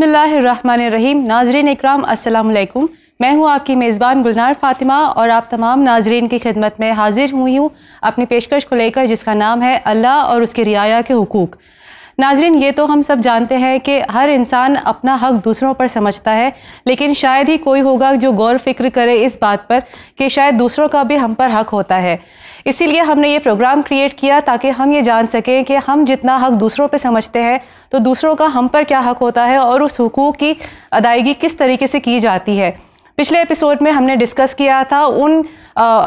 रहीम नाजरीन इकराम असलकुम मैं हूं आपकी मेज़बान गुलनार फ़ातिमा और आप तमाम नाजरीन की खिदमत में हाजिर हुई हूँ अपनी पेशकश को लेकर जिसका नाम है अल्लाह और उसके रियाया के हकूक़ नाजरीन ये तो हम सब जानते हैं कि हर इंसान अपना हक दूसरों पर समझता है लेकिन शायद ही कोई होगा जो गौर फिक्र करे इस बात पर कि शायद दूसरों का भी हम पर हक होता है इसीलिए हमने ये प्रोग्राम क्रिएट किया ताकि हम ये जान सकें कि हम जितना हक दूसरों पर समझते हैं तो दूसरों का हम पर क्या हक होता है और उस हकूक़ की अदायगी किस तरीके से की जाती है पिछले एपिसोड में हमने डिस्कस किया था उन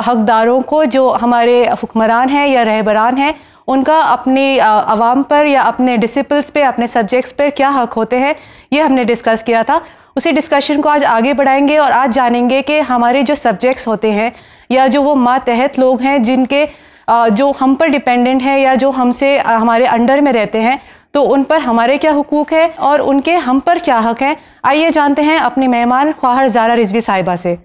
हकदारों को जो हमारे हुक्मरान हैं या रहबरान हैं उनका अपनी आवाम पर या अपने डिसिपल्स पे अपने सब्जेक्ट्स पर क्या हक होते हैं ये हमने डिस्कस किया था उसी डिस्कशन को आज आगे बढ़ाएंगे और आज जानेंगे कि हमारे जो सब्जेक्ट्स होते हैं या जो वो मातहत लोग हैं जिनके जो हम पर डिपेंडेंट हैं या जो हमसे हमारे अंडर में रहते हैं तो उन पर हमारे क्या हकूक़ है और उनके हम पर क्या हक हैं आइए जानते हैं अपने मेहमान ख्वाहर जारा रिजवी साहिबा से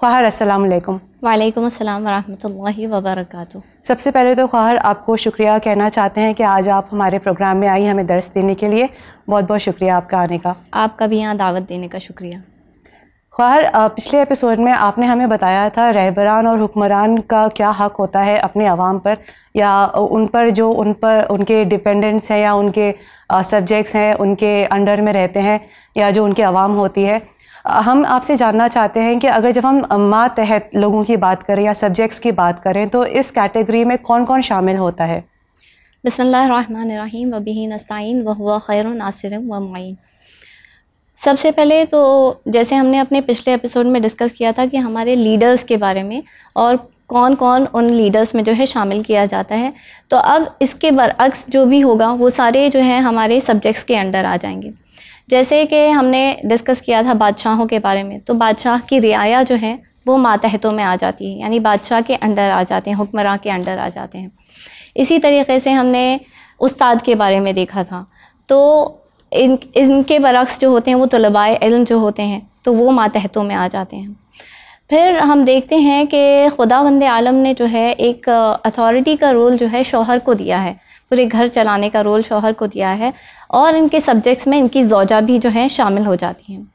ख्वाहर असलकम वालेकुम अस्सलाम वरहमतुल्लाहि वबरकatuh सबसे पहले तो ख्वाहर आपको शुक्रिया कहना चाहते हैं कि आज आप हमारे प्रोग्राम में आई हमें दर्स देने के लिए बहुत बहुत शुक्रिया आपका आने का आपका भी यहाँ दावत देने का शुक्रिया ख्वाहर पिछले एपिसोड में आपने हमें बताया था रहबरान और हुक्मरान का क्या हक़ होता है अपने आवाम पर या उन पर जो उन पर उनके डिपेंडेंट्स हैं या उनके सब्जेक्ट्स हैं उनके अंडर में रहते हैं या जो उनकी आवाम होती है हम आपसे जानना चाहते हैं कि अगर जब हम माँ तहत लोगों की बात करें या सब्जेक्ट्स की बात करें तो इस कैटेगरी में कौन कौन शामिल होता है बसमीम वबी नस्ताइन वह खैर नासिर वमीन सबसे पहले तो जैसे हमने अपने पिछले एपिसोड में डिस्कस किया था कि हमारे लीडर्स के बारे में और कौन कौन उन लीडर्स में जो है शामिल किया जाता है तो अब इसके बरअक्स जो भी होगा वो सारे जो है हमारे सब्जेक्ट्स के अंडर आ जाएंगे जैसे कि हमने डिस्कस किया था बादशाहों के बारे में तो बादशाह की रियाया जो है वो मातहतों में आ जाती है यानी बादशाह के अंडर आ जाते हैं हुक्मरान के अंडर आ जाते हैं इसी तरीके से हमने उस्ताद के बारे में देखा था तो इन इनके बरक्स जो होते हैं वो तलबा इल्म जो होते हैं तो वो मातहतों में आ जाते हैं फिर हम देखते हैं कि खुदा वंद आलम ने जो है एक अथॉरिटी का रोल जो है शोहर को दिया है पूरे घर चलाने का रोल शोहर को दिया है और इनके सब्जेक्ट्स में इनकी जोजा भी जो है शामिल हो जाती हैं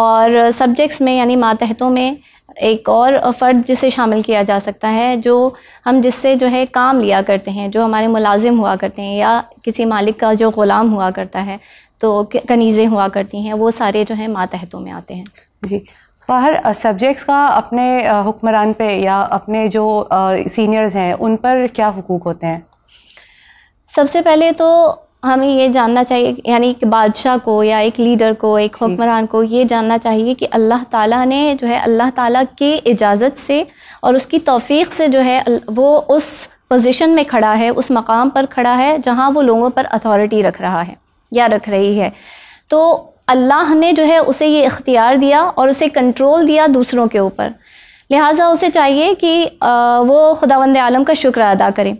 और सब्जेक्ट्स में यानी मातहतों में एक और फ़र्द जिसे शामिल किया जा सकता है जो हम जिससे जो है काम लिया करते हैं जो हमारे मुलाजिम हुआ करते हैं या किसी मालिक का जो ग़ुलाम हुआ करता है तो कनीज़ें हुआ करती हैं वो सारे जो हैं मातहतों में आते हैं जी हर सब्जेक्ट्स का अपने हुक्मरान पे या अपने जो सीनियर्स हैं उन पर क्या हुकूक होते हैं सबसे पहले तो हमें ये जानना चाहिए यानी एक बादशाह को या एक लीडर को एक हुक्मरान को ये जानना चाहिए कि अल्लाह ताला ने जो है अल्लाह ताला के इजाज़त से और उसकी तौफीक से जो है वो उस पोजीशन में खड़ा है उस मकाम पर खड़ा है जहाँ वो लोगों पर अथॉरिटी रख रहा है या रख रही है तो अल्लाह ने जो है उसे ये इख्तियार दिया और उसे कंट्रोल दिया दूसरों के ऊपर लिहाजा उसे चाहिए कि वो खुदावंद आलम का शुक्र अदा करें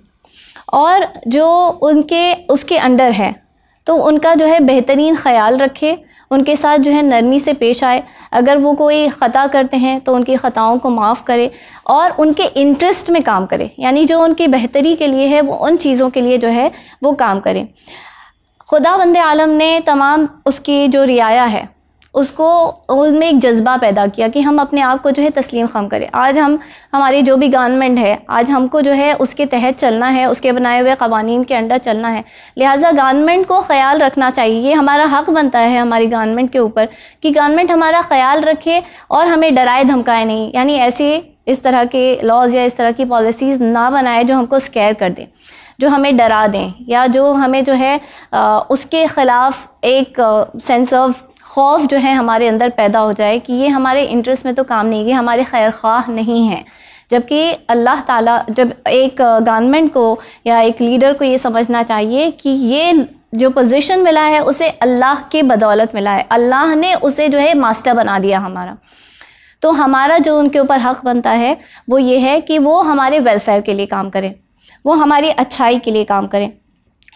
और जो उनके उसके अंडर है तो उनका जो है बेहतरीन ख्याल रखे उनके साथ जो है नरमी से पेश आए अगर वो कोई ख़ता करते हैं तो उनकी ख़ताओं को माफ़ करे और उनके इंटरेस्ट में काम करे यानी जो उनकी बेहतरी के लिए है वो उन चीज़ों के लिए जो है वो काम करें खुदा बंद आलम ने तमाम उसकी जो रियाया है उसको उसमें एक जज्बा पैदा किया कि हम अपने आप को जो है तस्लीम खम करें आज हम हमारी जो भी गवर्नमेंट है आज हमको जो है उसके तहत चलना है उसके बनाए हुए कवानीन के अंडर चलना है लिहाजा गवर्नमेंट को ख्याल रखना चाहिए ये हमारा हक बनता है हमारी गवर्नमेंट के ऊपर कि गवर्नमेंट हमारा ख्याल रखे और हमें डराए धमकाए नहीं यानी ऐसे इस तरह के लॉज या इस तरह की पॉलिसीज़ ना बनाए जो हमको स्केयर कर दें जो हमें डरा दें या जो हमें जो है आ, उसके ख़िलाफ़ एक सेंस ऑफ खौफ जो है हमारे अंदर पैदा हो जाए कि ये हमारे इंटरेस्ट में तो काम नहीं ये हमारे खैर ख्वाह नहीं है जबकि अल्लाह ताला जब एक गवर्नमेंट को या एक लीडर को ये समझना चाहिए कि ये जो पोजीशन मिला है उसे अल्लाह के बदौलत मिला है अल्लाह ने उसे जो है मास्टर बना दिया हमारा तो हमारा जो उनके ऊपर हक़ बनता है वो ये है कि वो हमारे वेलफेयर के लिए काम करें वो हमारी अच्छाई के लिए काम करें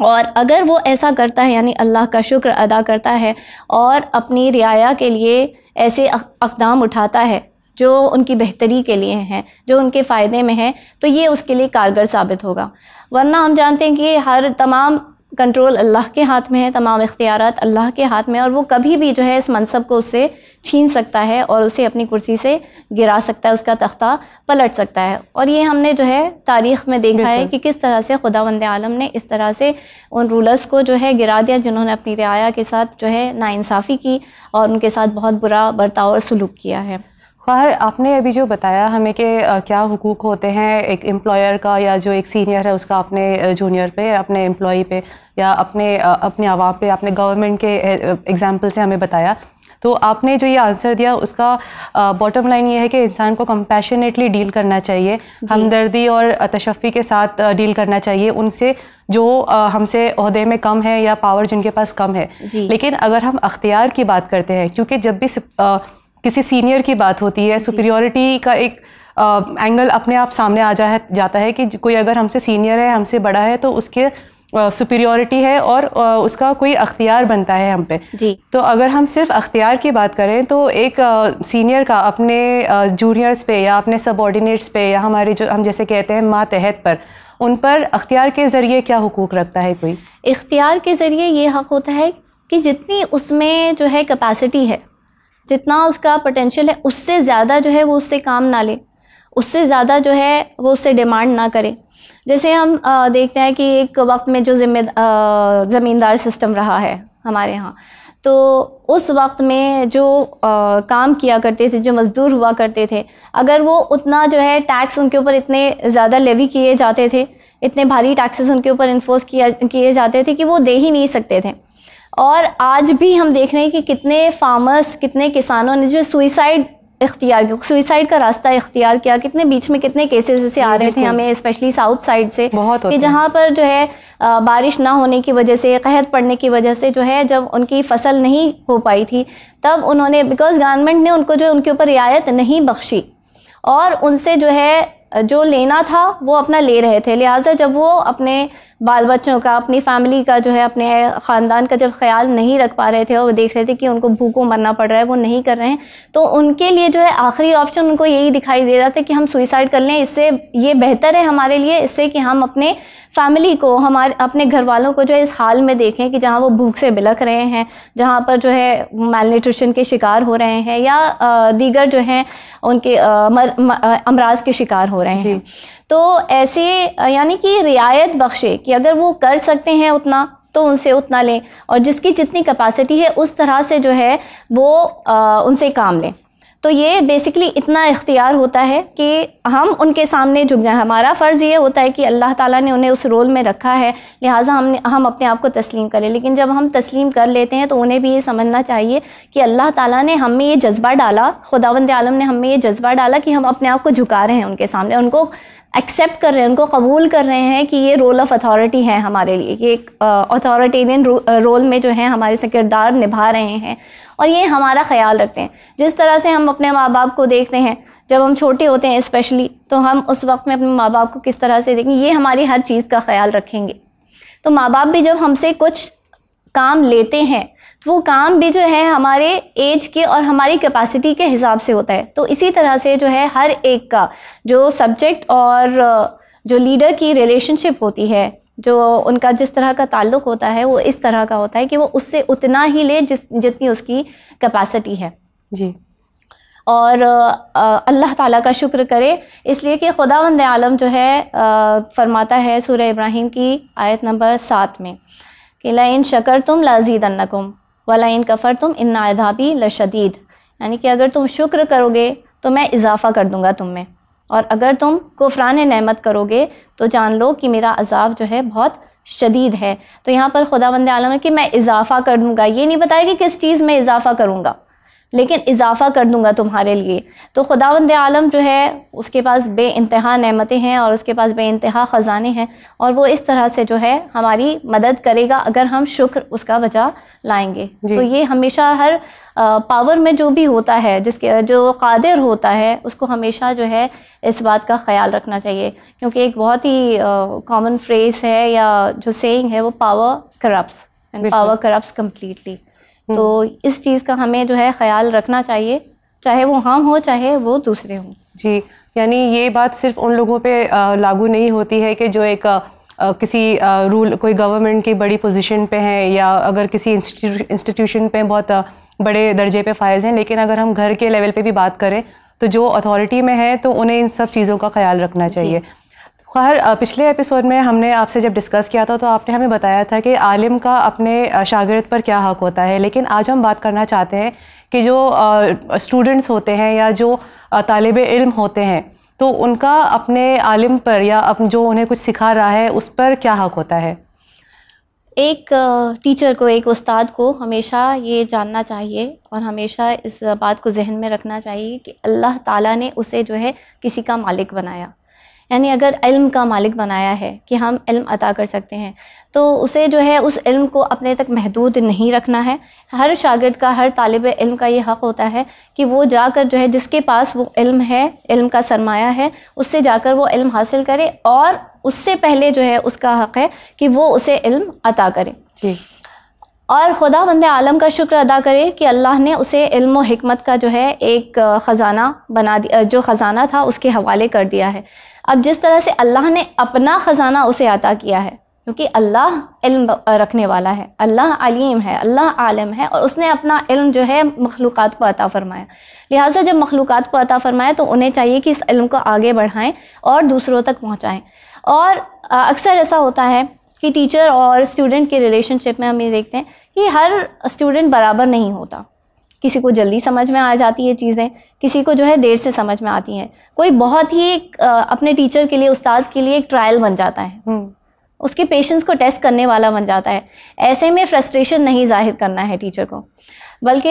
और अगर वो ऐसा करता है यानी अल्लाह का शुक्र अदा करता है और अपनी रियाया के लिए ऐसे अकदाम उठाता है जो उनकी बेहतरी के लिए हैं जो उनके फ़ायदे में हैं तो ये उसके लिए कारगर साबित होगा वरना हम जानते हैं कि हर तमाम कंट्रोल अल्लाह के हाथ में है तमाम इख्तियार अल्लाह के हाथ में और वो कभी भी जो है इस मनसब को उससे छीन सकता है और उसे अपनी कुर्सी से गिरा सकता है उसका तख्ता पलट सकता है और ये हमने जो है तारीख़ में देखा है कि किस तरह से खुदा वंद आलम ने इस तरह से उन रूलर्स को जो है गिरा दिया जिन्होंने अपनी रियाया के साथ जो है नाानसाफ़ी की और उनके साथ बहुत बुरा बर्ताव और सलूक किया है बाहर आपने अभी जो बताया हमें कि क्या हुकूक होते हैं एक एम्प्लॉयर का या जो एक सीनियर है उसका अपने जूनियर पे अपने एम्प्लॉय पे या अपने अपने आवाम पे अपने गवर्नमेंट के एग्ज़ाम्पल से हमें बताया तो आपने जो ये आंसर दिया उसका बॉटम लाइन ये है कि इंसान को कम्पेशनेटली डील करना चाहिए हमदर्दी और तशफ़ी के साथ डील करना चाहिए उनसे जो हमसे अहदे में कम है या पावर जिनके पास कम है लेकिन अगर हम अख्तियार की बात करते हैं क्योंकि जब भी किसी सीनियर की बात होती है सुपीरियोरिटी का एक एंगल अपने आप सामने आ जा जाता है कि कोई अगर हमसे सीनियर है हमसे बड़ा है तो उसके सुपीरियोरिटी है और uh, उसका कोई अख्तियार बनता है हम पे जी तो अगर हम सिर्फ अख्तियार की बात करें तो एक सीनियर uh, का अपने जूनियर्स uh, पे या अपने सबॉर्डिनेट्स पे या हमारे जो हम जैसे कहते हैं तहत पर उन पर अख्तियार के ज़रिए क्या हुकूक रखता है कोई इख्तियार के ज़रिए ये हक़ होता है कि जितनी उसमें जो है कैपेसिटी है जितना उसका पोटेंशियल है उससे ज़्यादा जो है वो उससे काम ना ले उससे ज़्यादा जो है वो उससे डिमांड ना करे जैसे हम आ, देखते हैं कि एक वक्त में जो जिम्मे ज़मींदार सिस्टम रहा है हमारे यहाँ तो उस वक्त में जो आ, काम किया करते थे जो मज़दूर हुआ करते थे अगर वो उतना जो है टैक्स उनके ऊपर इतने ज़्यादा लेवी किए जाते थे इतने भारी टैक्सेस उनके ऊपर इन्फोर्स किया किए जाते थे कि वो दे ही नहीं सकते थे और आज भी हम देख रहे हैं कि कितने फार्मर्स कितने किसानों ने जो सुइसाइड इख्तियार किया सुइसाइड का रास्ता इख्तियार किया कितने बीच में कितने केसेस ऐसे आ रहे थे हमें स्पेशली साउथ साइड से बहुत कि जहाँ पर जो है बारिश ना होने की वजह से कहत पड़ने की वजह से जो है जब उनकी फसल नहीं हो पाई थी तब उन्होंने बिकॉज गवर्नमेंट ने उनको जो उनके ऊपर रियायत नहीं बख्शी और उनसे जो है जो लेना था वो अपना ले रहे थे लिहाजा जब वो अपने बाल बच्चों का अपनी फैमिली का जो है अपने ख़ानदान का जब ख्याल नहीं रख पा रहे थे और वो देख रहे थे कि उनको भूखों मरना पड़ रहा है वो नहीं कर रहे हैं तो उनके लिए जो है आखिरी ऑप्शन उनको यही दिखाई दे रहा था कि हम सुइसाइड कर लें इससे ये बेहतर है हमारे लिए इससे कि हम अपने फैमिली को हमारे अपने घर वालों को जो है इस हाल में देखें कि जहाँ वो भूख से बिलख रहे हैं जहाँ पर जो है मेल न्यूट्रिशन के शिकार हो रहे हैं या दीगर जो हैं उनके अमराज के शिकार हो रहे हैं तो ऐसे यानी कि रियायत बख्शे कि अगर वो कर सकते हैं उतना तो उनसे उतना लें और जिसकी जितनी कैपेसिटी है उस तरह से जो है वो आ, उनसे काम लें तो ये बेसिकली इतना इख्तियार होता है कि हम उनके सामने झुक जाएं हमारा फ़र्ज़ ये होता है कि अल्लाह ताला ने उन्हें उस रोल में रखा है लिहाजा हमने हम अपने आप को तस्लीम करें लेकिन जब हम तस्लीम कर लेते हैं तो उन्हें भी ये समझना चाहिए कि अल्लाह ताला ने हम में ये जज्बा डाला खुदावंद आलम ने हम में ये जज्बा डाला कि हम अपने आप को झुका रहे हैं उनके सामने उनको एक्सेप्ट कर रहे हैं उनको कबूल कर रहे हैं कि ये रोल ऑफ़ अथॉरिटी है हमारे लिए कि एक अथॉरिटेरियन रोल में जो है हमारे से किरदार निभा रहे हैं और ये हमारा ख्याल रखते हैं जिस तरह से हम अपने माँ बाप को देखते हैं जब हम छोटे होते हैं स्पेशली तो हम उस वक्त में अपने माँ बाप को किस तरह से देखें ये हमारी हर चीज़ का ख्याल रखेंगे तो माँ बाप भी जब हमसे कुछ काम लेते हैं तो वो काम भी जो है हमारे एज के और हमारी कैपेसिटी के हिसाब से होता है तो इसी तरह से जो है हर एक का जो सब्जेक्ट और जो लीडर की रिलेशनशिप होती है जो उनका जिस तरह का ताल्लुक होता है वो इस तरह का होता है कि वो उससे उतना ही ले जिस जितनी उसकी कैपेसिटी है जी और अल्लाह ताला का शुक्र करे इसलिए कि खुदा वंद आलम जो है आ, फरमाता है सूर इब्राहिम की आयत नंबर सात में कि लाइन शकर तुम लाजीदन्नकुम व लाइन कफ़र तुम इन आधाबी लशदीद यानी कि अगर तुम शुक्र करोगे तो मैं इजाफ़ा कर दूँगा तुम में और अगर तुम कुफरान नमत करोगे तो जान लो कि मेरा अजाब जो है बहुत शदीद है तो यहाँ पर खुदा बंद आलम है कि मैं इजाफ़ा कर दूँगा ये नहीं बताया कि किस चीज़ में इजाफ़ा करूँगा लेकिन इजाफ़ा कर दूंगा तुम्हारे लिए तो खुदावंद आलम जो है उसके पास बे इंतहा नमतें हैं और उसके पास बे इंतहा ख़जाने हैं और वो इस तरह से जो है हमारी मदद करेगा अगर हम शुक्र उसका वजह लाएंगे तो ये हमेशा हर पावर में जो भी होता है जिसके जो कादिर होता है उसको हमेशा जो है इस बात का ख्याल रखना चाहिए क्योंकि एक बहुत ही कॉमन फ्रेज है या जो सेंग है वो power corrupts and power corrupts completely तो हम्म। इस चीज़ का हमें जो है ख्याल रखना चाहिए चाहे वो हम हो चाहे वो दूसरे हों जी यानी ये बात सिर्फ उन लोगों पे लागू नहीं होती है कि जो एक आ, किसी आ, रूल कोई गवर्नमेंट की बड़ी पोजीशन पे हैं या अगर किसी इंस्टीट्यूशन पे बहुत बड़े दर्जे पे फायज हैं लेकिन अगर हम घर के लेवल पे भी बात करें तो जो अथॉरिटी में है तो उन्हें इन सब चीज़ों का ख्याल रखना चाहिए हर पिछले एपिसोड में हमने आपसे जब डिस्कस किया था तो आपने हमें बताया था कि आलिम का अपने शागिर्द पर क्या हक होता है लेकिन आज हम बात करना चाहते हैं कि जो स्टूडेंट्स होते हैं या जो तालब इल्म होते हैं तो उनका अपने आलिम पर या अप जो उन्हें कुछ सिखा रहा है उस पर क्या हक होता है एक टीचर को एक उस्ताद को हमेशा ये जानना चाहिए और हमेशा इस बात को जहन में रखना चाहिए कि अल्लाह ताला ने उसे जो है किसी का मालिक बनाया यानी अगर इल्म का मालिक बनाया है कि हम इल्म अता कर सकते हैं तो उसे जो है उस इल्म को अपने तक महदूद नहीं रखना है हर शागिर्द का हर तालब इल्म का ये हक़ होता है कि वो जाकर जो है जिसके पास वो इल्म है इल्म का सरमाया है उससे जाकर वो इल्म हासिल करे और उससे पहले जो है उसका हक़ है कि वो उसे इल्म अता करे जी और खुदा बंद आलम का शुक्र अदा करे कि अल्लाह ने उसे इल्म हमत का जो है एक ख़ज़ाना बना दिया जो ख़ज़ाना था उसके हवाले कर दिया है अब जिस तरह से अल्लाह ने अपना ख़ज़ाना उसे अता किया है क्योंकि अल्लाह इल्म रखने वाला है अल्लाह आलिम है अल्लाह आलम है और उसने अपना इल्म जो है मखलूक़ को अता फ़रमाया लिहाजा जब मखलूक़ को अता फ़रमाया तो उन्हें चाहिए कि इस इल्म को आगे बढ़ाएँ और दूसरों तक पहुँचाएँ और अक्सर ऐसा होता है कि टीचर और स्टूडेंट के रिलेशनशिप में हम ये देखते हैं कि हर स्टूडेंट बराबर नहीं होता किसी को जल्दी समझ में आ जाती है चीज़ें किसी को जो है देर से समझ में आती हैं कोई बहुत ही एक अपने टीचर के लिए उस्ताद के लिए एक ट्रायल बन जाता है हम्म। उसके पेशेंस को टेस्ट करने वाला बन जाता है ऐसे में फ्रस्ट्रेशन नहीं जाहिर करना है टीचर को बल्कि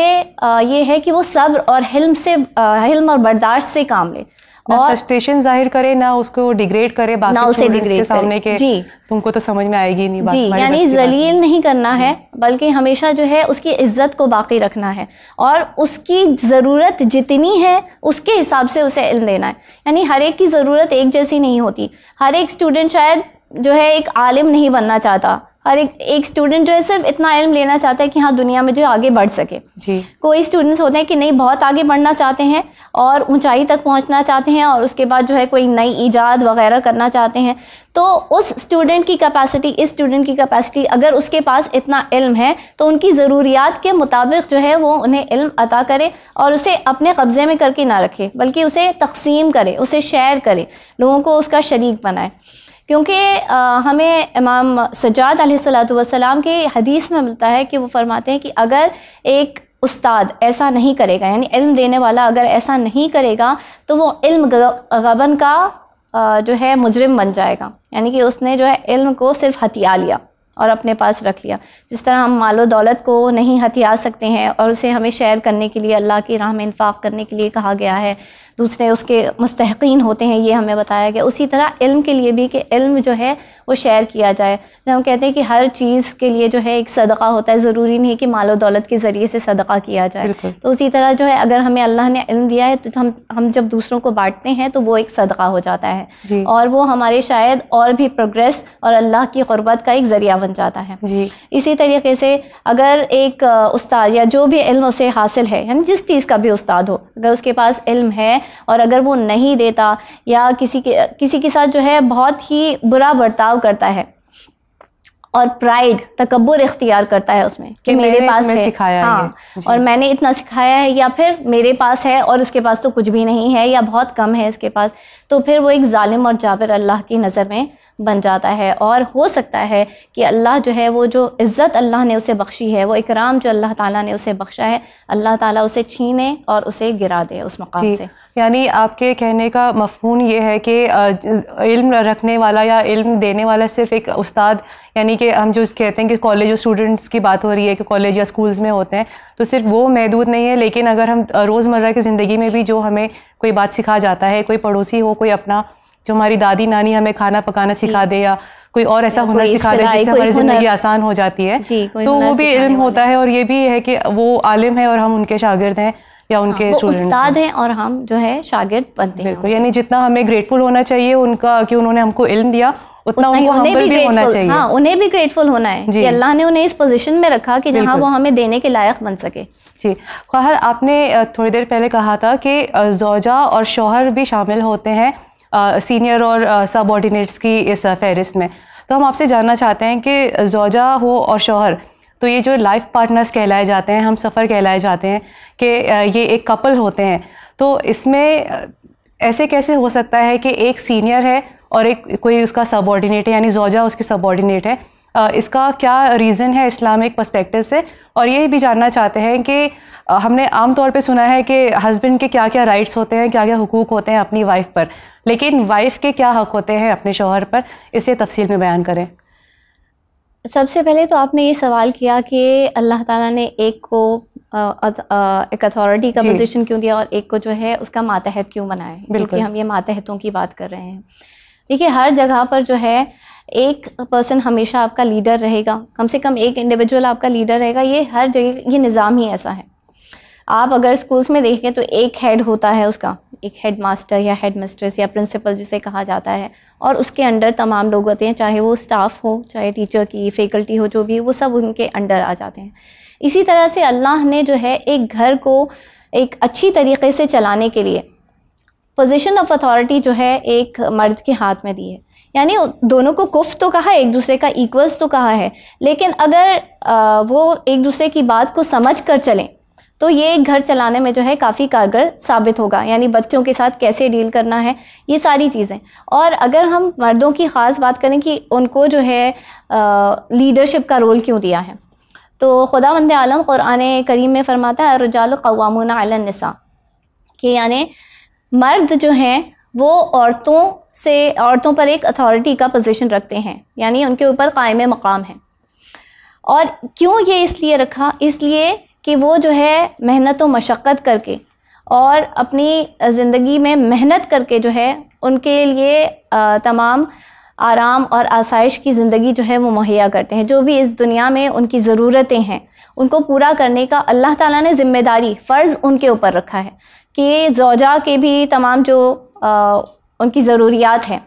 ये है कि वो सब्र और हिल्म से हिल्म और बर्दाश्त से काम ले ना फ्रस्ट्रेशन जाहिर करे ना उसको डिग्रेड करे बाकी ना उसे डिग्रेड के सामने के जी तुमको तो समझ में आएगी नहीं जी यानी जलील नहीं करना है बल्कि हमेशा जो है उसकी इज्जत को बाकी रखना है और उसकी ज़रूरत जितनी है उसके हिसाब से उसे इल्म देना है यानी हर एक की ज़रूरत एक जैसी नहीं होती हर एक स्टूडेंट शायद जो है एक आलिम नहीं बनना चाहता और एक एक स्टूडेंट जो है सिर्फ इतना इल्म लेना चाहता है कि हाँ दुनिया में जो आगे बढ़ सके जी कोई स्टूडेंट्स होते हैं कि नहीं बहुत आगे बढ़ना चाहते हैं और ऊंचाई तक पहुंचना चाहते हैं और उसके बाद जो है कोई नई ईजाद वगैरह करना चाहते हैं तो उस स्टूडेंट की कैपेसिटी इस स्टूडेंट की कैपेसिटी अगर उसके पास इतना इल्म है तो उनकी ज़रूरियात के मुताबिक जो है वो उन्हें इल्म अता करे और उसे अपने कब्ज़े में करके ना रखे बल्कि उसे तकसीम करे उसे शेयर करे लोगों को उसका शरीक बनाए क्योंकि हमें इमाम सजाद सलाम के हदीस में मिलता है कि वो फरमाते हैं कि अगर एक उस्ताद ऐसा नहीं करेगा यानी इल्म देने वाला अगर ऐसा नहीं करेगा तो वो इल्म गबन का जो है मुजरिम बन जाएगा यानी कि उसने जो है इल्म को सिर्फ हथिया लिया और अपने पास रख लिया जिस तरह हम मालो दौलत को नहीं हथिया सकते हैं और उसे हमें शेयर करने के लिए अल्लाह की राह में इनफाक करने के लिए कहा गया है दूसरे उसके मुस्तकिन होते हैं ये हमें बताया गया उसी तरह इल्म के लिए भी कि इल्म जो है वो शेयर किया जाए जब हम कहते हैं कि हर चीज़ के लिए जो है एक सदका होता है ज़रूरी नहीं कि मालो दौलत के ज़रिए से सदका किया जाए तो उसी तरह जो है अगर हमें अल्लाह ने इल्म दिया है तो हम हम जब दूसरों को बांटते हैं तो वो एक सदका हो जाता है और वो हमारे शायद और भी प्रोग्रेस और अल्लाह की गुरबत का एक ज़रिया बन जाता है इसी तरीके से अगर एक उस्ताद या जो भी इल्म उसे हासिल है हम जिस चीज़ का भी उस्ताद हो अगर उसके पास इल्म है और अगर वो नहीं देता या किसी के किसी के साथ जो है बहुत ही बुरा बर्ताव करता है और प्राइड तकबर इख्तियार करता है उसमें कि, मेरे पास है सिखाया हाँ और मैंने इतना सिखाया है या फिर मेरे पास है और उसके पास तो कुछ भी नहीं है या बहुत कम है इसके पास तो फिर वो एक ालिम और जाबिर अल्लाह की नज़र में बन जाता है और हो सकता है कि अल्लाह जो है वो जो इज़्ज़त अल्लाह ने उसे बख्शी है वो इकराम जो अल्लाह ताला ने उसे बख्शा है अल्लाह ताला उसे छीने और उसे गिरा दे उस मकाम से यानी आपके कहने का मफहून ये है कि इल्म रखने वाला या इल्म देने वाला सिर्फ एक उस्ताद यानी कि हम जो कहते हैं कि कॉलेज और स्टूडेंट्स की बात हो रही है कि कॉलेज या स्कूल्स में होते हैं तो सिर्फ वो महदूद नहीं है लेकिन अगर हम रोज़मर्रा की ज़िंदगी में भी जो हमें कोई बात सिखा जाता है कोई पड़ोसी हो कोई अपना जो हमारी दादी नानी हमें खाना पकाना सिखा दे या कोई और ऐसा हुनर सिखा दे जिससे हमारी ज़िंदगी आसान हो जाती है तो वो भी इल्म होता है और ये भी है कि वो आलिम है और हम उनके शागिर्द हैं या हाँ, उनके उस्ताद हैं और हम जो है शागिर्द बनते हैं बिल्कुल यानी जितना हमें ग्रेटफुल होना चाहिए उनका कि उन्होंने हमको इल्म दिया उतना, उतना उन्हें भी, भी होना चाहिए हाँ उन्हें भी ग्रेटफुल होना है कि अल्लाह ने उन्हें इस पोजीशन में रखा कि जहाँ वो हमें देने के लायक बन सके जी खहर आपने थोड़ी देर पहले कहा था कि जोजा और शोहर भी शामिल होते हैं सीनियर और सबॉर्डिनेट्स की इस फहरिस्त में तो हम आपसे जानना चाहते हैं कि जोजा हो और शोहर तो ये जो लाइफ पार्टनर्स कहलाए जाते हैं हम सफ़र कहलाए जाते हैं कि ये एक कपल होते हैं तो इसमें ऐसे कैसे हो सकता है कि एक सीनियर है और एक कोई उसका सबॉर्डिनेट है यानी जोजा उसकी सबॉर्डिनेट है इसका क्या रीज़न है इस्लामिक पर्सपेक्टिव से और ये भी जानना चाहते हैं कि हमने आम तौर पे सुना है कि हस्बैंड के क्या क्या राइट्स होते हैं क्या क्या हकूक़ होते हैं अपनी वाइफ पर लेकिन वाइफ के क्या हक होते हैं अपने शोहर पर इसे तफसील में बयान करें सबसे पहले तो आपने ये सवाल किया कि अल्लाह ताला ने एक को आ, आ, एक अथॉरिटी का पोजीशन क्यों दिया और एक को जो है उसका मातहत क्यों बनाया क्योंकि हम ये मातहतों की बात कर रहे हैं देखिए हर जगह पर जो है एक पर्सन हमेशा आपका लीडर रहेगा कम से कम एक इंडिविजुअल आपका लीडर रहेगा ये हर जगह ये निज़ाम ही ऐसा है आप अगर स्कूल्स में देखें तो एक हेड होता है उसका एक हेड मास्टर या हेड मिस्ट्रेस या प्रिंसिपल जिसे कहा जाता है और उसके अंडर तमाम लोग होते हैं चाहे वो स्टाफ हो चाहे टीचर की फैकल्टी हो जो भी वो सब उनके अंडर आ जाते हैं इसी तरह से अल्लाह ने जो है एक घर को एक अच्छी तरीके से चलाने के लिए पोजीशन ऑफ अथॉरिटी जो है एक मर्द के हाथ में दी है यानी दोनों को कुफ तो कहा है एक दूसरे का इक्वल्स तो कहा है लेकिन अगर वो एक दूसरे की बात को समझ कर चलें तो ये एक घर चलाने में जो है काफ़ी कारगर साबित होगा यानी बच्चों के साथ कैसे डील करना है ये सारी चीज़ें और अगर हम मर्दों की ख़ास बात करें कि उनको जो है लीडरशिप का रोल क्यों दिया है तो खुदा वंद आलम क़ुरान करीम में फ़रमाता है रजाल कवामून अलनसा कि यानी मर्द जो हैं वो औरतों से औरतों पर एक अथॉरिटी का पोजीशन रखते हैं यानी उनके ऊपर कायम मकाम है और क्यों ये इसलिए रखा इसलिए कि वो जो है मेहनत व मशक्क़त करके और अपनी ज़िंदगी में मेहनत करके जो है उनके लिए तमाम आराम और आसाइश की ज़िंदगी जो है वो मुहैया करते हैं जो भी इस दुनिया में उनकी ज़रूरतें हैं उनको पूरा करने का अल्लाह ताला ने ज़िम्मेदारी फ़र्ज़ उनके ऊपर रखा है कि जोजा के भी तमाम जो आ, उनकी ज़रूरियात हैं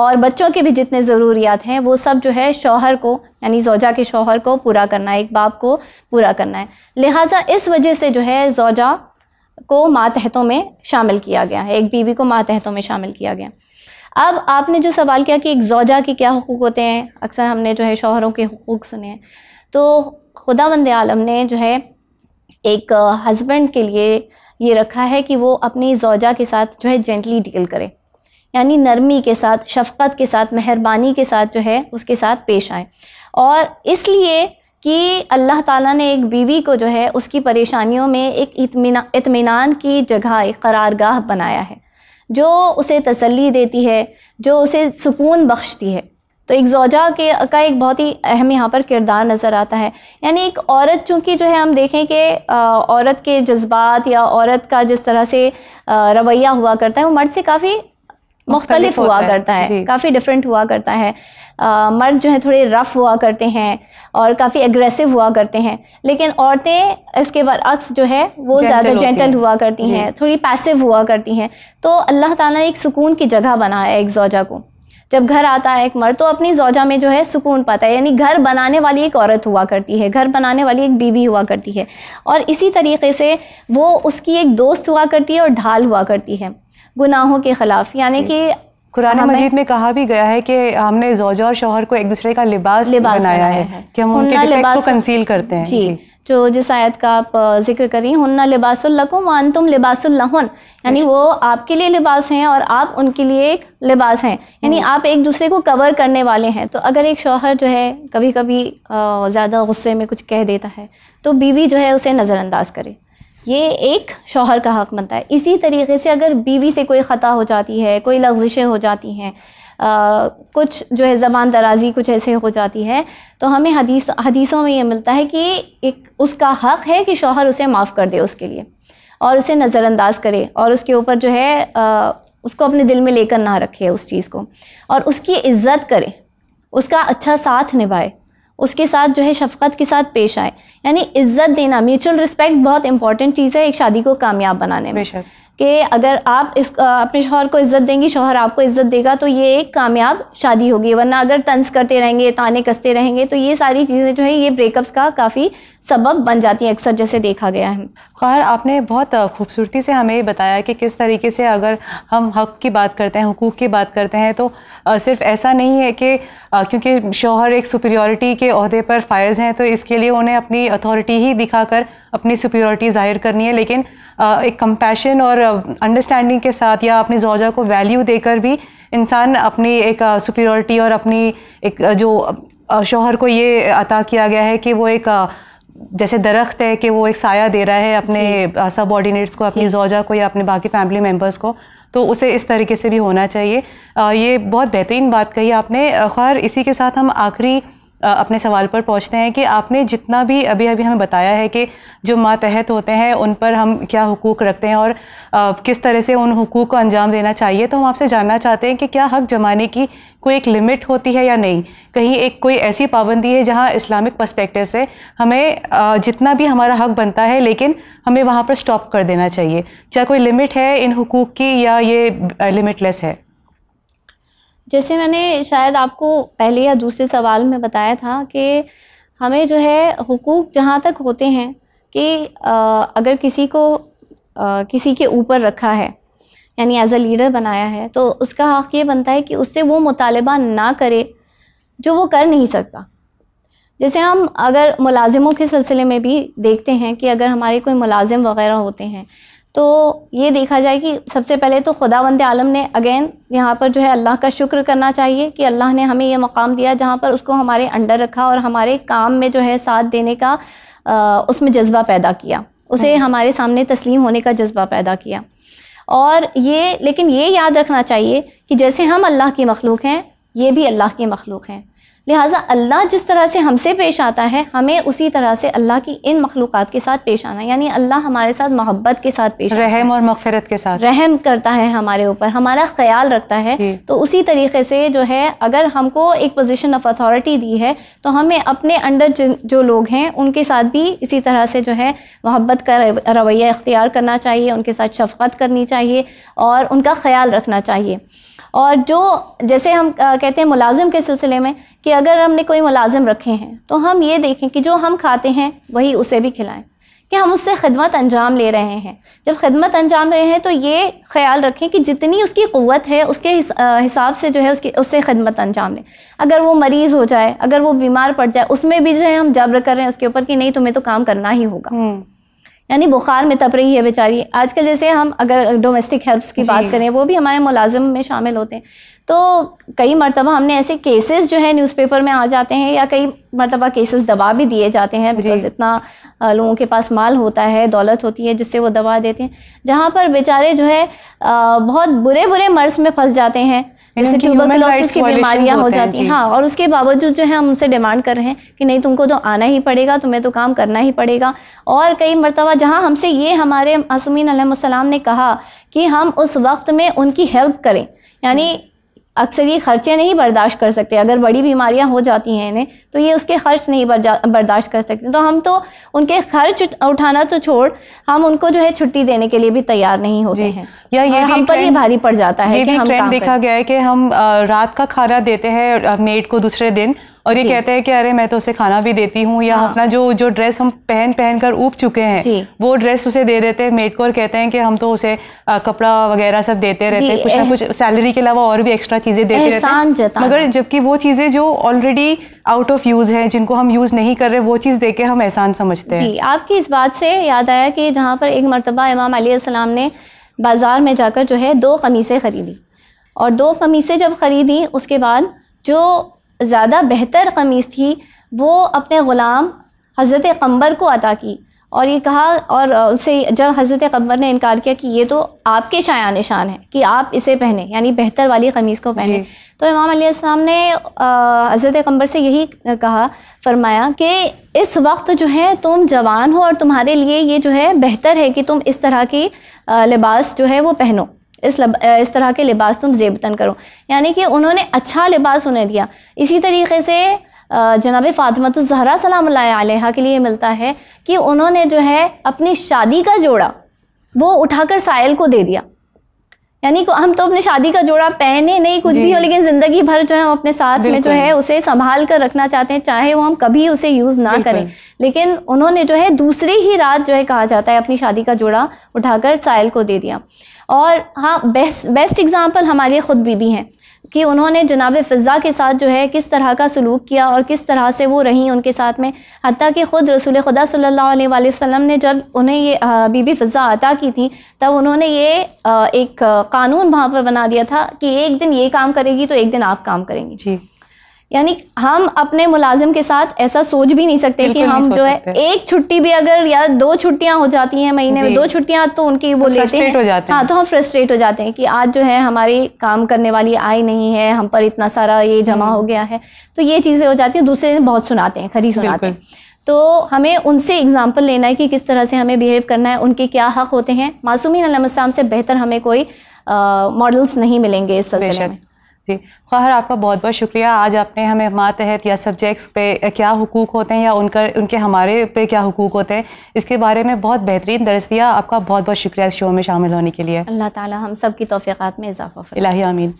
और बच्चों के भी जितने ज़रूरियात हैं वो सब जो है शौहर को यानी जोजा के शोहर को पूरा करना है एक बाप को पूरा करना है लिहाजा इस वजह से जो है जोजा को मातहतों में शामिल किया गया है एक बीवी को मातहतों में शामिल किया गया अब आपने जो सवाल किया कि एक जोजा के क्या हकूक़ होते हैं अक्सर हमने जो है शोहरों के हकूक़ सुने हैं तो खुदा वंद आलम ने जो है एक हस्बैंड के लिए ये रखा है कि वो अपनी जोजा के साथ जो है जेंटली डील करें यानी नरमी के साथ शफकत के साथ मेहरबानी के साथ जो है उसके साथ पेश आए और इसलिए कि अल्लाह ताला ने एक बीवी को जो है उसकी परेशानियों में एक इतमान इतमान की जगह एक करारगाह बनाया है जो उसे तसल्ली देती है जो उसे सुकून बख्शती है तो एक जोजा के का एक बहुत ही अहम यहाँ पर किरदार नज़र आता है यानी एक औरत चूँकि जो है हम देखें कि औरत के जज्बात या औरत का जिस तरह से रवैया हुआ करता है वो मर्द से काफ़ी मुख्तलिफ हुआ करता है काफ़ी डिफरेंट हुआ करता है आ, मर्द जो है थोड़े रफ़ हुआ करते हैं और काफ़ी एग्रेसिव हुआ करते हैं लेकिन औरतें इसके बरअक्स जो है वो ज़्यादा जेंटल हुआ करती हैं थोड़ी पैसिव हुआ करती हैं तो अल्लाह ताला ने एक सुकून की जगह बनाया है एक जोजा को जब घर आता है एक मर्द तो अपनी जोजा में जो है सुकून पाता है यानी घर बनाने वाली एक औरत हुआ करती है घर बनाने वाली एक बीवी हुआ करती है और इसी तरीके से वो उसकी एक दोस्त हुआ करती है और ढाल हुआ करती है गुनाहों के ख़िलाफ़ यानी कि कुरान मजीद में कहा भी गया है कि हमने जोजा और शोहर को एक दूसरे का लिबास, लिबास बनाया है, है कि हम उनके लिबास को कंसील करते हैं जी, जी। जो जिस आयत का आप जिक्र कर रही हैं हन्ना वन तुम लिबासन यानी वो आपके लिए लिबास हैं और आप उनके लिए एक लिबास हैं यानी हम्म। आप एक दूसरे को कवर करने वाले हैं तो अगर एक शौहर जो है कभी कभी ज़्यादा गुस्से में कुछ कह देता है तो बीवी जो है उसे नज़रअंदाज करे ये एक शोहर का हक़ बनता है इसी तरीके से अगर बीवी से कोई ख़ता हो जाती है कोई लफ्जिशें हो जाती हैं कुछ जो है ज़बान दराजी कुछ ऐसे हो जाती है तो हमें हदीस हदीसों में ये मिलता है कि एक उसका हक़ है कि शोहर उसे माफ़ कर दे उसके लिए और उसे नज़रअंदाज करे और उसके ऊपर जो है आ, उसको अपने दिल में लेकर ना रखे उस चीज़ को और उसकी इज़्ज़त करे उसका अच्छा साथ निभाए उसके साथ जो है शफकत के साथ पेश आए यानी इज्जत देना म्यूचुअल रिस्पेक्ट बहुत इंपॉर्टेंट चीज़ है एक शादी को कामयाब बनाने में कि अगर आप इस अपने शोहर को इज़्ज़त देंगी शोहर आपको इज़्ज़त देगा तो ये एक कामयाब शादी होगी वरना अगर तंज करते रहेंगे ताने कसते रहेंगे तो ये सारी चीज़ें जो है ये ब्रेकअप्स का काफ़ी सबब बन जाती हैं अक्सर जैसे देखा गया है खैर आपने बहुत खूबसूरती से हमें बताया कि किस तरीके से अगर हम हक की बात करते हैं हकूक़ की बात करते हैं तो सिर्फ ऐसा नहीं है कि क्योंकि शोहर एक सुपीरियॉरिटी के अहदे पर फायज़ हैं तो इसके लिए उन्हें अपनी अथॉरिटी ही दिखाकर अपनी सुपीरियॉरिटी ज़ाहिर करनी है लेकिन एक कंपैशन और अंडरस्टैंडिंग के साथ या अपनी जोजा को वैल्यू देकर भी इंसान अपनी एक सुपीरियरिटी और अपनी एक जो शोहर को ये अता किया गया है कि वो एक जैसे दरख्त है कि वो एक साया दे रहा है अपने सब ऑर्डिनेट्स को अपनी जोजा को या अपने बाकी फैमिली मेम्बर्स को तो उसे इस तरीके से भी होना चाहिए ये बहुत बेहतरीन बात कही आपने खैर इसी के साथ हम आखिरी अपने सवाल पर पहुँचते हैं कि आपने जितना भी अभी अभी हमें बताया है कि जो मातहत होते हैं उन पर हम क्या हकूक़ रखते हैं और किस तरह से उन हकूक़ को अंजाम देना चाहिए तो हम आपसे जानना चाहते हैं कि क्या हक जमाने की कोई एक लिमिट होती है या नहीं कहीं एक कोई ऐसी पाबंदी है जहाँ इस्लामिक पर्स्पेक्टिव से हमें जितना भी हमारा हक बनता है लेकिन हमें वहाँ पर स्टॉप कर देना चाहिए क्या कोई लिमिट है इन हकूक़ की या ये लिमिटलेस है जैसे मैंने शायद आपको पहले या दूसरे सवाल में बताया था कि हमें जो है हुकूक जहाँ तक होते हैं कि अगर किसी को किसी के ऊपर रखा है यानी एज अ लीडर बनाया है तो उसका हक़ हाँ ये बनता है कि उससे वो मुतालबा ना करे जो वो कर नहीं सकता जैसे हम अगर मुलाजिमों के सिलसिले में भी देखते हैं कि अगर हमारे कोई मुलाजिम वगैरह होते हैं तो ये देखा जाए कि सबसे पहले तो खुदा वंद आलम ने अगेन यहाँ पर जो है अल्लाह का शुक्र करना चाहिए कि अल्लाह ने हमें यह मकाम दिया जहाँ पर उसको हमारे अंडर रखा और हमारे काम में जो है साथ देने का आ, उसमें जज्बा पैदा किया उसे हम्म। हमारे सामने तस्लीम होने का जज्बा पैदा किया और ये लेकिन ये याद रखना चाहिए कि जैसे हम अल्लाह की मखलूक हैं ये भी अल्लाह की मखलूक हैं लिहाजा अल्लाह जिस तरह से हमसे पेश आता है हमें उसी तरह से अल्लाह की इन मखलूक़ात के साथ पेश आना यानी अल्लाह हमारे साथ मोहब्बत के साथ पेश रहम और मगफरत के साथ रहम करता है हमारे ऊपर हमारा ख्याल रखता है तो उसी तरीके से जो है अगर हमको एक पोजीशन ऑफ अथॉरिटी दी है तो हमें अपने अंडर जो लोग हैं उनके साथ भी इसी तरह से जो है मोहब्बत का रवैया इख्तियार करना चाहिए उनके साथ शफकत करनी चाहिए और उनका ख्याल रखना चाहिए और जो जैसे हम कहते हैं मुलाजिम के सिलसिले में कि अगर हमने कोई मुलाजिम रखे हैं तो हम ये देखें कि जो हम खाते हैं वही उसे भी खिलाएं कि हम उससे खदमत अंजाम ले रहे हैं जब खदमत अंजाम रहे हैं तो ये ख्याल रखें कि जितनी उसकी क़वत है उसके हिसाब से जो है उसकी उससे खदमत अंजाम लें अगर वो मरीज़ हो जाए अगर वो बीमार पड़ जाए उसमें भी जो है हम जबर कर रहे हैं उसके ऊपर कि नहीं तुम्हें तो काम करना ही होगा हम्म। यानी बुखार में तप रही है बेचारी आजकल जैसे हम अगर डोमेस्टिक हेल्प्स की बात करें वो भी हमारे मुलाजिम में शामिल होते हैं तो कई मरतबा हमने ऐसे केसेस जो है न्यूज़पेपर में आ जाते हैं या कई मरतबा केसेस दबा भी दिए जाते हैं बिकॉज इतना लोगों के पास माल होता है दौलत होती है जिससे वो दबा देते हैं जहाँ पर बेचारे जो है बहुत बुरे बुरे मर्ज में फंस जाते हैं जैसे ट्यूबरकुलोसिस की बीमारियाँ हो जाती हैं हाँ और उसके बावजूद जो है हम उनसे डिमांड कर रहे हैं कि नहीं तुमको तो आना ही पड़ेगा तुम्हें तो काम करना ही पड़ेगा और कई मरतबा जहाँ हमसे ये हमारे मासूमिन ने कहा कि हम उस वक्त में उनकी हेल्प करें यानी अक्सर ये खर्चे नहीं बर्दाश्त कर सकते अगर बड़ी बीमारियां हो जाती हैं इन्हें तो ये उसके खर्च नहीं बर्दाश्त कर सकते तो हम तो उनके खर्च उठाना तो छोड़ हम उनको जो है छुट्टी देने के लिए भी तैयार नहीं होते हैं या ये भी हम पर ये भारी पड़ जाता है ये कि भी हम ट्रेंड देखा गया है कि हम रात का खाना देते हैं मेड को दूसरे दिन और ये कहते हैं कि अरे मैं तो उसे खाना भी देती हूँ या हाँ। अपना जो जो ड्रेस हम पहन पहन कर ऊब चुके हैं वो ड्रेस उसे दे देते हैं मेड को और कहते हैं कि हम तो उसे कपड़ा वगैरह सब देते रहते हैं कुछ ना कुछ सैलरी के अलावा और भी एक्स्ट्रा चीज़ें देते रहते हैं मगर जबकि वो चीज़ें जो ऑलरेडी आउट ऑफ यूज़ है जिनको हम यूज़ नहीं कर रहे वो चीज़ दे के हम एहसान समझते हैं आपकी इस बात से याद आया कि जहाँ पर एक मरतबा इमाम अली ने बाज़ार में जाकर जो है दो कमीज़ें ख़रीदी और दो कमीज़ें जब ख़रीदी उसके बाद जो ज़्यादा बेहतर कमीज़ थी वो अपने ग़ुलाम हज़रत कम्बर को अता की और ये कहा और उनसे जब हज़रत कम्बर ने इनकार किया कि ये तो आपके शाया निशान है कि आप इसे पहने यानी बेहतर वाली कमीज़ को पहने तो इमाम अलैहिस्सलाम ने हज़रत कम्बर से यही कहा फरमाया कि इस वक्त जो है तुम जवान हो और तुम्हारे लिए ये जो है बेहतर है कि तुम इस तरह की लिबास जो है वो पहनो इस लब, इस तरह के लिबास तुम जेबतन करो यानी कि उन्होंने अच्छा लिबास उन्हें दिया इसी तरीके से जनाब फ़ातमत तो ज़हरा सलाम आलिहा के लिए मिलता है कि उन्होंने जो है अपनी शादी का जोड़ा वो उठाकर साहिल को दे दिया यानी हम तो अपने शादी का जोड़ा पहने नहीं कुछ भी हो लेकिन ज़िंदगी भर जो है हम अपने साथ में जो है उसे संभाल कर रखना चाहते हैं चाहे वो हम कभी उसे यूज़ ना करें लेकिन उन्होंने जो है दूसरी ही रात जो है कहा जाता है अपनी शादी का जोड़ा उठाकर साहिल को दे दिया और हाँ बेस्ट बेस्ट एग्ज़ाम्पल हमारे ख़ुद बीबी हैं कि उन्होंने जनाब फ़िज़ा के साथ जो है किस तरह का सलूक किया और किस तरह से वो रहीं उनके साथ में हती कि ख़ुद रसूल खुदा सल्लल्लाहु वसम ने जब उन्हें ये बीबी फ़िज़ा अता की थी तब उन्होंने ये एक कानून वहाँ पर बना दिया था कि एक दिन ये काम करेगी तो एक दिन आप काम करेंगी जी यानी हम अपने मुलाजिम के साथ ऐसा सोच भी नहीं सकते कि हम जो है एक छुट्टी भी अगर या दो छुट्टियां हो जाती हैं महीने में दो छुट्टियां तो उनकी वो तो लेते हैं हाँ तो हम फ्रस्ट्रेट हो जाते हैं कि आज जो है हमारी काम करने वाली आई नहीं है हम पर इतना सारा ये जमा हम्म। हो गया है तो ये चीज़ें हो जाती हैं दूसरे बहुत सुनाते हैं खरी सुनाते हैं तो हमें उनसे एग्जाम्पल लेना है कि किस तरह से हमें बिहेव करना है उनके क्या हक होते हैं मासूमिन से बेहतर हमें कोई मॉडल्स नहीं मिलेंगे इस सिलसिले में जी ख्वाहर आपका बहुत बहुत शुक्रिया आज आपने हमें मातहत या सब्जेक्ट्स पे क्या हकूक़ होते हैं या उनका उनके हमारे पे क्या हकूक़ होते हैं इसके बारे में बहुत बेहतरीन दर्ज दिया आपका बहुत बहुत शुक्रिया इस शो में शामिल होने के लिए अल्लाह ताला हम सब की तोफ़ीक़ात में इजाफ़ा इलाही आमीन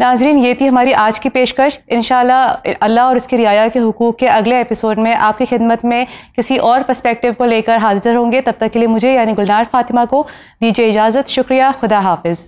नाजरीन ये थी हमारी आज की पेशकश इन अल्लाह और उसके रियाया के हकूक़ के अगले एपिसोड में आपकी खिदमत में किसी और पर्सपेक्टिव को लेकर हाजिर होंगे तब तक के लिए मुझे यानी गुलनार फातिमा को दीजिए इजाज़त शुक्रिया खुदा हाफिज़